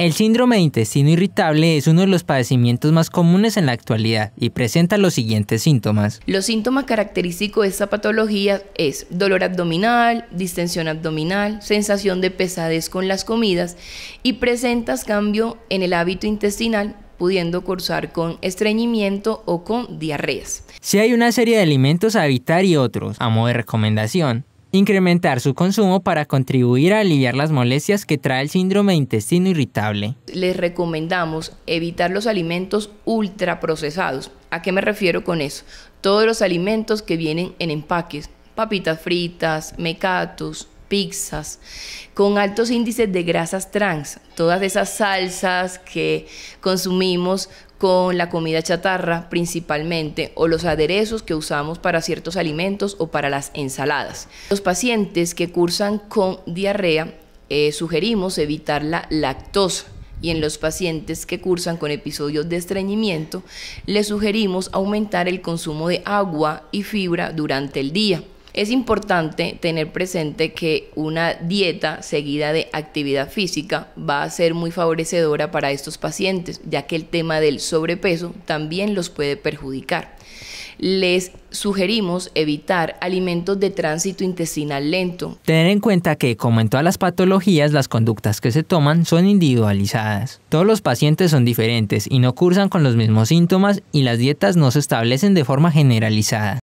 El síndrome de intestino irritable es uno de los padecimientos más comunes en la actualidad y presenta los siguientes síntomas. Los síntomas característicos de esta patología es dolor abdominal, distensión abdominal, sensación de pesadez con las comidas y presentas cambio en el hábito intestinal pudiendo cursar con estreñimiento o con diarreas. Si hay una serie de alimentos a evitar y otros, a modo de recomendación, incrementar su consumo para contribuir a aliviar las molestias que trae el síndrome de intestino irritable. Les recomendamos evitar los alimentos ultraprocesados. ¿A qué me refiero con eso? Todos los alimentos que vienen en empaques, papitas fritas, mecatos, pizzas, con altos índices de grasas trans, todas esas salsas que consumimos con la comida chatarra principalmente o los aderezos que usamos para ciertos alimentos o para las ensaladas. Los pacientes que cursan con diarrea eh, sugerimos evitar la lactosa y en los pacientes que cursan con episodios de estreñimiento, les sugerimos aumentar el consumo de agua y fibra durante el día. Es importante tener presente que una dieta seguida de actividad física va a ser muy favorecedora para estos pacientes, ya que el tema del sobrepeso también los puede perjudicar. Les sugerimos evitar alimentos de tránsito intestinal lento. Tener en cuenta que, como en todas las patologías, las conductas que se toman son individualizadas. Todos los pacientes son diferentes y no cursan con los mismos síntomas y las dietas no se establecen de forma generalizada.